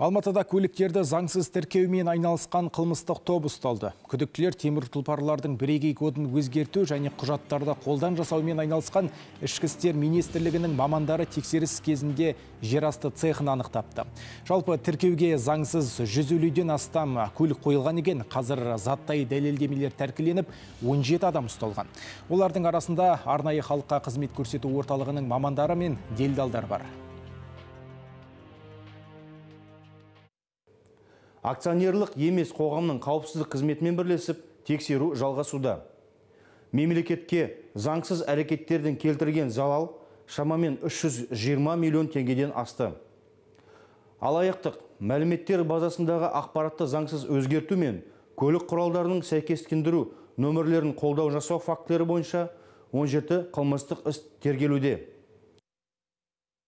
Алматыда көліктерді заңсыз тіркеумен айналысқан қылмыстық топ ұсталды. Күдіктілер темір тұлпарлардың бірегей кодын өзгерту және құжаттарды қолдан жасаумен айналысқан ішкі істер министрлігінің мамандары тексеріс кезінде жерасты цехін анықтапты. Жалпы тіркеуге заңсыз 150-ден астам көлік қойылған екен, қазір заттай дәлелдемелер тәркіленіп, 17 адам ұсталған. Олардың арасында арнайы халыққа қызмет көрсету орталығының мамандары мен делдалдар бар. акционерлік емес қоғамның қауіпсіздік қызметімен бірлесіп тексеру жалғасуда мемлекетке заңсыз әрекеттерден келтірген залал шамамен 320 миллион теңгеден асты алаяқтық мәліметтер базасындағы ақпаратты заңсыз өзгерту мен көлік құралдарының сәйкестендіру нөмірлерін қолдау жасау фактілері бойынша 17 қылмыстық іс тергелуде